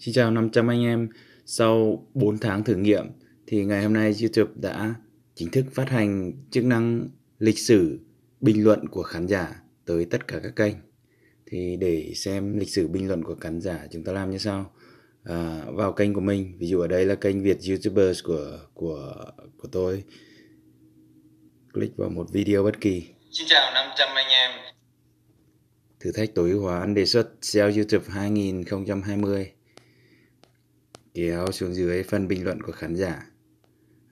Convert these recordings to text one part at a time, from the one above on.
Xin chào 500 anh em. Sau 4 tháng thử nghiệm thì ngày hôm nay YouTube đã chính thức phát hành chức năng lịch sử bình luận của khán giả tới tất cả các kênh. Thì để xem lịch sử bình luận của khán giả chúng ta làm như sau. À, vào kênh của mình, ví dụ ở đây là kênh Việt YouTubers của của của tôi. Click vào một video bất kỳ. Xin chào 500 anh em. Thử thách tối ưu hóa ăn đề xuất SEO YouTube 2020 kéo xuống dưới phần bình luận của khán giả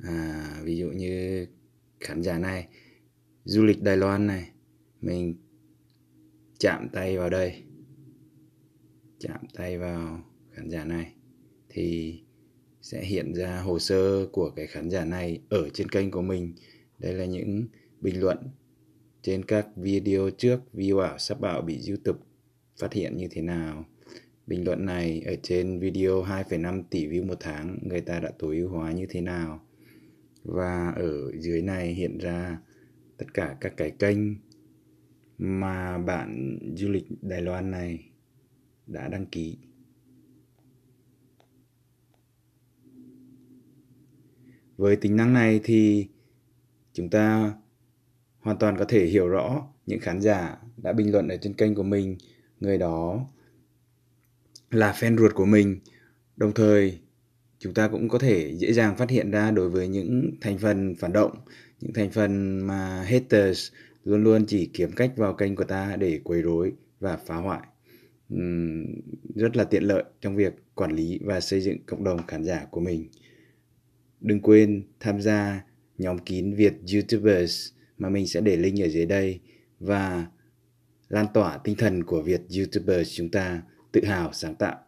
à, ví dụ như khán giả này du lịch Đài Loan này mình chạm tay vào đây chạm tay vào khán giả này thì sẽ hiện ra hồ sơ của cái khán giả này ở trên kênh của mình đây là những bình luận trên các video trước viewer sắp bảo bị YouTube phát hiện như thế nào Bình luận này ở trên video 2,5 tỷ view một tháng người ta đã tối ưu hóa như thế nào. Và ở dưới này hiện ra tất cả các cái kênh mà bạn du lịch Đài Loan này đã đăng ký. Với tính năng này thì chúng ta hoàn toàn có thể hiểu rõ những khán giả đã bình luận ở trên kênh của mình, người đó là fan ruột của mình đồng thời chúng ta cũng có thể dễ dàng phát hiện ra đối với những thành phần phản động những thành phần mà haters luôn luôn chỉ kiếm cách vào kênh của ta để quấy rối và phá hoại rất là tiện lợi trong việc quản lý và xây dựng cộng đồng khán giả của mình đừng quên tham gia nhóm kín Việt YouTubers mà mình sẽ để link ở dưới đây và lan tỏa tinh thần của Việt YouTubers chúng ta tự hào sáng tạo